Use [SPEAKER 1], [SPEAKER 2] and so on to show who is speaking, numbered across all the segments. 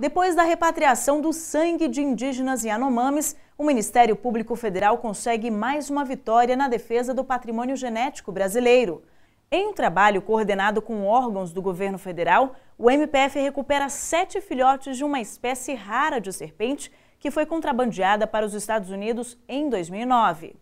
[SPEAKER 1] Depois da repatriação do sangue de indígenas Yanomamis, o Ministério Público Federal consegue mais uma vitória na defesa do patrimônio genético brasileiro. Em um trabalho coordenado com órgãos do governo federal, o MPF recupera sete filhotes de uma espécie rara de serpente que foi contrabandeada para os Estados Unidos
[SPEAKER 2] em 2009.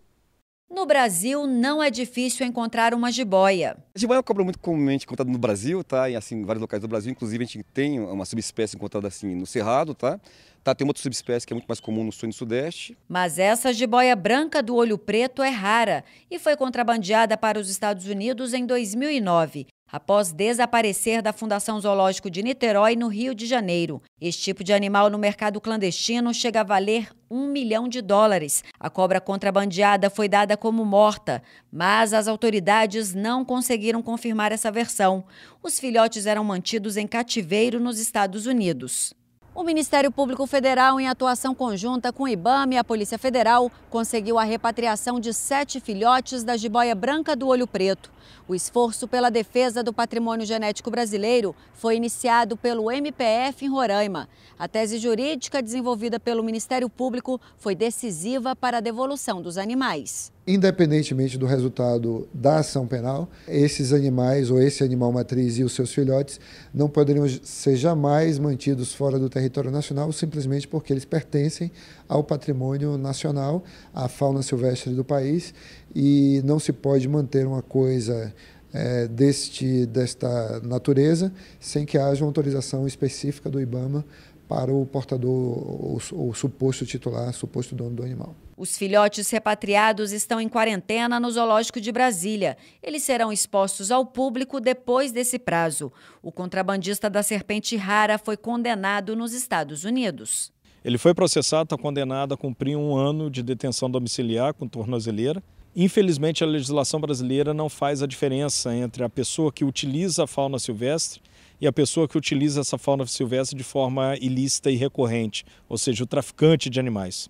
[SPEAKER 2] No Brasil, não é difícil encontrar uma jiboia. A jiboia é uma cobra muito comumente encontrada no Brasil, tá? E assim, em vários locais do Brasil. Inclusive, a gente tem uma subespécie encontrada assim no Cerrado, tá? tá tem outra subespécie que é muito mais comum no sul e no sudeste. Mas essa jiboia branca do olho preto é rara e foi contrabandeada para os Estados Unidos em 2009 após desaparecer da Fundação Zoológico de Niterói, no Rio de Janeiro. Este tipo de animal no mercado clandestino chega a valer um milhão de dólares. A cobra contrabandeada foi dada como morta, mas as autoridades não conseguiram confirmar essa versão. Os filhotes eram mantidos em cativeiro nos Estados Unidos. O Ministério Público Federal, em atuação conjunta com o IBAMA e a Polícia Federal, conseguiu a repatriação de sete filhotes da jiboia branca do olho preto. O esforço pela defesa do patrimônio genético brasileiro foi iniciado pelo MPF em Roraima. A tese jurídica desenvolvida pelo Ministério Público foi decisiva para a devolução dos animais
[SPEAKER 3] independentemente do resultado da ação penal, esses animais ou esse animal matriz e os seus filhotes não poderiam ser jamais mantidos fora do território nacional, simplesmente porque eles pertencem ao patrimônio nacional, à fauna silvestre do país, e não se pode manter uma coisa é, deste, desta natureza, sem que haja uma autorização específica do IBAMA para o portador ou, o suposto titular, suposto dono do animal.
[SPEAKER 2] Os filhotes repatriados estão em quarentena no Zoológico de Brasília. Eles serão expostos ao público depois desse prazo. O contrabandista da serpente rara foi condenado nos Estados Unidos.
[SPEAKER 4] Ele foi processado, está condenado a cumprir um ano de detenção domiciliar com tornozeleira Infelizmente, a legislação brasileira não faz a diferença entre a pessoa que utiliza a fauna silvestre e a pessoa que utiliza essa fauna silvestre de forma ilícita e recorrente, ou seja, o traficante de animais.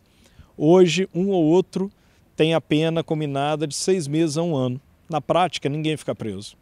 [SPEAKER 4] Hoje, um ou outro tem a pena combinada de seis meses a um ano. Na prática, ninguém fica preso.